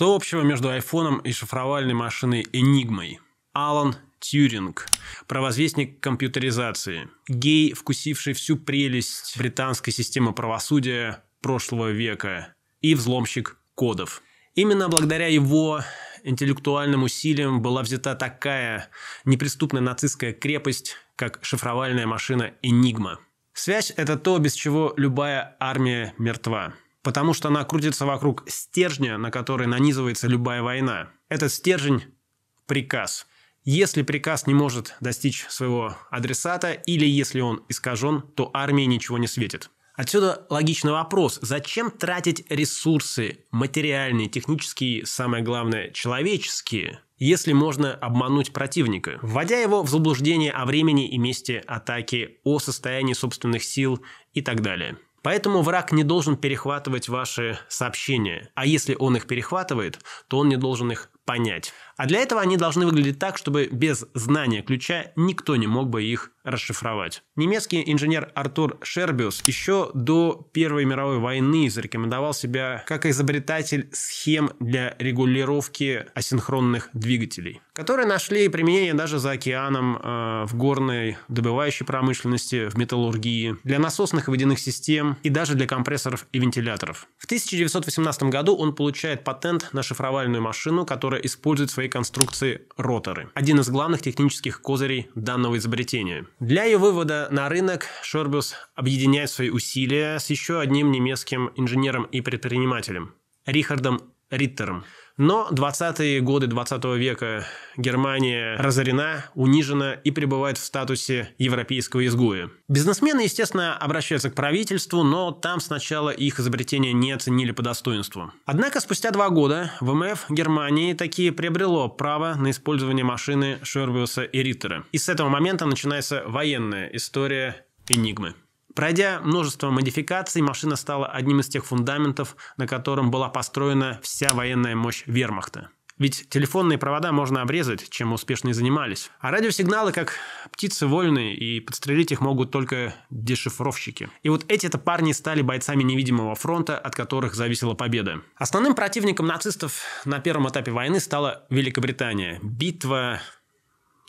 Что общего между айфоном и шифровальной машиной Энигмой? Алан Тьюринг, провозвестник компьютеризации, гей, вкусивший всю прелесть британской системы правосудия прошлого века и взломщик кодов. Именно благодаря его интеллектуальным усилиям была взята такая неприступная нацистская крепость, как шифровальная машина «Энигма». Связь – это то, без чего любая армия мертва потому что она крутится вокруг стержня, на который нанизывается любая война. Этот стержень – приказ. Если приказ не может достичь своего адресата или если он искажен, то армии ничего не светит. Отсюда логичный вопрос, зачем тратить ресурсы, материальные, технические, самое главное, человеческие, если можно обмануть противника, вводя его в заблуждение о времени и месте атаки, о состоянии собственных сил и так далее. Поэтому враг не должен перехватывать ваши сообщения. А если он их перехватывает, то он не должен их понять. А для этого они должны выглядеть так, чтобы без знания ключа никто не мог бы их расшифровать. Немецкий инженер Артур Шербиус еще до Первой мировой войны зарекомендовал себя как изобретатель схем для регулировки асинхронных двигателей, которые нашли применение даже за океаном э, в горной добывающей промышленности, в металлургии, для насосных и водяных систем и даже для компрессоров и вентиляторов. В 1918 году он получает патент на шифровальную машину, которая использует в своей конструкции роторы. Один из главных технических козырей данного изобретения. Для ее вывода на рынок Шорбиус объединяет свои усилия с еще одним немецким инженером и предпринимателем – Рихардом Риттером. Но 20-е годы 20 века Германия разорена, унижена и пребывает в статусе европейского изгоя. Бизнесмены, естественно, обращаются к правительству, но там сначала их изобретения не оценили по достоинству. Однако спустя два года ВМФ Германии такие приобрело право на использование машины Шервиуса и Риттера. И с этого момента начинается военная история Энигмы. Пройдя множество модификаций, машина стала одним из тех фундаментов, на котором была построена вся военная мощь вермахта. Ведь телефонные провода можно обрезать, чем успешно и занимались. А радиосигналы, как птицы вольные, и подстрелить их могут только дешифровщики. И вот эти-то парни стали бойцами невидимого фронта, от которых зависела победа. Основным противником нацистов на первом этапе войны стала Великобритания. Битва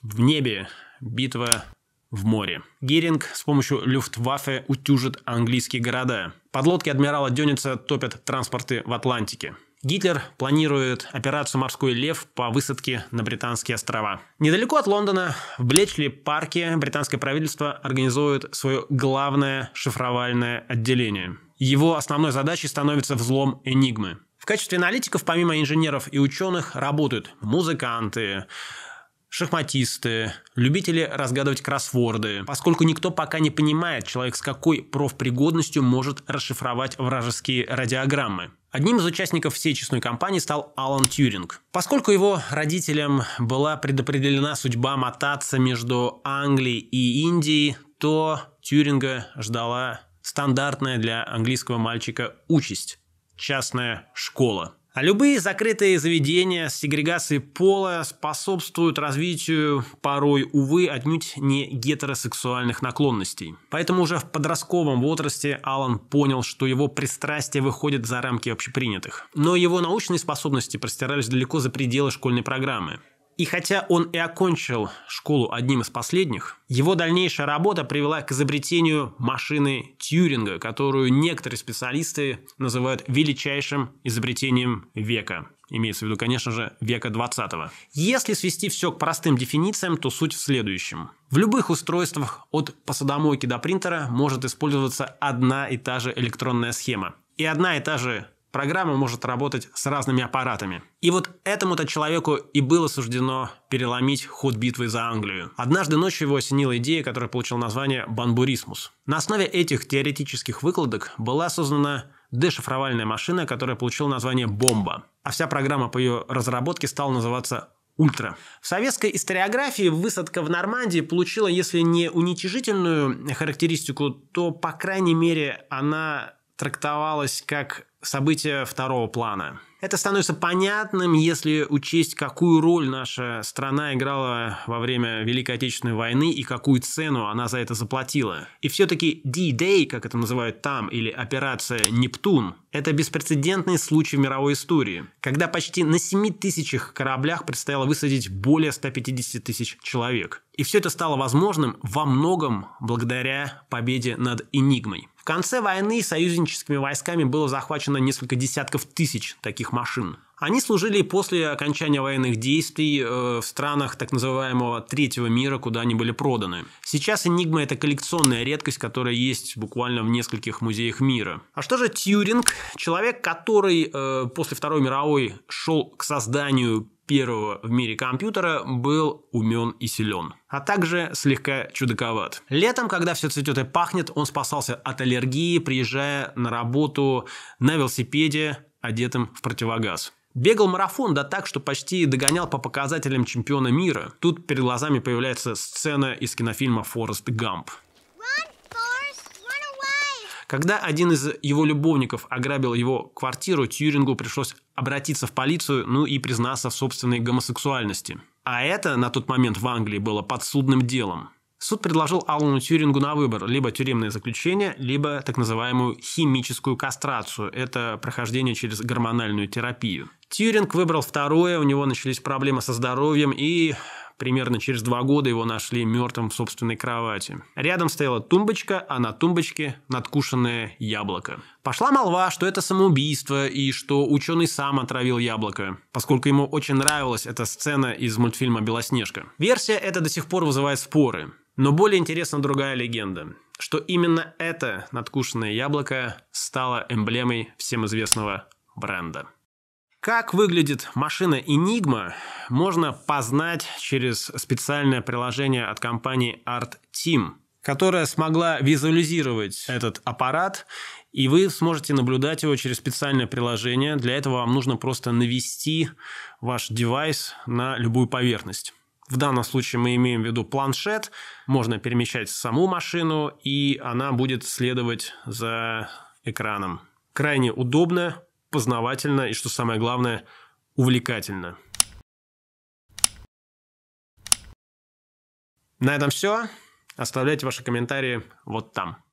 в небе, битва в море. Геринг с помощью Люфтваффе утюжит английские города. Подлодки адмирала Дёница топят транспорты в Атлантике. Гитлер планирует операцию «Морской лев» по высадке на Британские острова. Недалеко от Лондона, в Блечли-парке, британское правительство организует свое главное шифровальное отделение. Его основной задачей становится взлом «Энигмы». В качестве аналитиков, помимо инженеров и ученых, работают музыканты, шахматисты, любители разгадывать кроссворды, поскольку никто пока не понимает, человек с какой профпригодностью может расшифровать вражеские радиограммы. Одним из участников всей честной кампании стал Алан Тьюринг. Поскольку его родителям была предопределена судьба мотаться между Англией и Индией, то Тьюринга ждала стандартная для английского мальчика участь – частная школа. А любые закрытые заведения с сегрегацией пола способствуют развитию порой, увы, отнюдь не гетеросексуальных наклонностей. Поэтому уже в подростковом возрасте Алан понял, что его пристрастие выходит за рамки общепринятых. Но его научные способности простирались далеко за пределы школьной программы. И хотя он и окончил школу одним из последних, его дальнейшая работа привела к изобретению машины Тьюринга, которую некоторые специалисты называют величайшим изобретением века. Имеется в виду, конечно же, века 20 -го. Если свести все к простым дефинициям, то суть в следующем. В любых устройствах от посудомойки до принтера может использоваться одна и та же электронная схема. И одна и та же Программа может работать с разными аппаратами. И вот этому-то человеку и было суждено переломить ход битвы за Англию. Однажды ночью его осенила идея, которая получила название «бамбурисмус». На основе этих теоретических выкладок была создана дешифровальная машина, которая получила название «бомба». А вся программа по ее разработке стала называться ультра. В советской историографии высадка в Нормандии получила, если не уничижительную характеристику, то, по крайней мере, она трактовалось как событие второго плана. Это становится понятным, если учесть, какую роль наша страна играла во время Великой Отечественной войны и какую цену она за это заплатила. И все-таки D-Day, как это называют там, или операция «Нептун», это беспрецедентный случай в мировой истории, когда почти на 7 тысячах кораблях предстояло высадить более 150 тысяч человек. И все это стало возможным во многом благодаря победе над «Энигмой». В конце войны союзническими войсками было захвачено несколько десятков тысяч таких машин. Они служили после окончания военных действий э, в странах так называемого третьего мира, куда они были проданы. Сейчас «Энигма» — это коллекционная редкость, которая есть буквально в нескольких музеях мира. А что же Тьюринг? Человек, который э, после Второй мировой шел к созданию первого в мире компьютера, был умен и силен, а также слегка чудаковат. Летом, когда все цветет и пахнет, он спасался от аллергии, приезжая на работу на велосипеде, одетым в противогаз. Бегал марафон, да так, что почти догонял по показателям чемпиона мира. Тут перед глазами появляется сцена из кинофильма «Форест Гамп». Когда один из его любовников ограбил его квартиру, Тьюрингу пришлось обратиться в полицию, ну и признаться в собственной гомосексуальности. А это на тот момент в Англии было подсудным делом. Суд предложил Аллану Тьюрингу на выбор либо тюремное заключение, либо так называемую химическую кастрацию. Это прохождение через гормональную терапию. Тьюринг выбрал второе, у него начались проблемы со здоровьем, и Примерно через два года его нашли мертвым в собственной кровати. Рядом стояла тумбочка, а на тумбочке надкушенное яблоко. Пошла молва, что это самоубийство и что ученый сам отравил яблоко, поскольку ему очень нравилась эта сцена из мультфильма «Белоснежка». Версия эта до сих пор вызывает споры. Но более интересна другая легенда, что именно это надкушенное яблоко стало эмблемой всем известного бренда. Как выглядит машина Enigma, можно познать через специальное приложение от компании Art Team, которая смогла визуализировать этот аппарат, и вы сможете наблюдать его через специальное приложение. Для этого вам нужно просто навести ваш девайс на любую поверхность. В данном случае мы имеем в виду планшет, можно перемещать саму машину, и она будет следовать за экраном. Крайне удобно, познавательно и, что самое главное, увлекательно. На этом все. Оставляйте ваши комментарии вот там.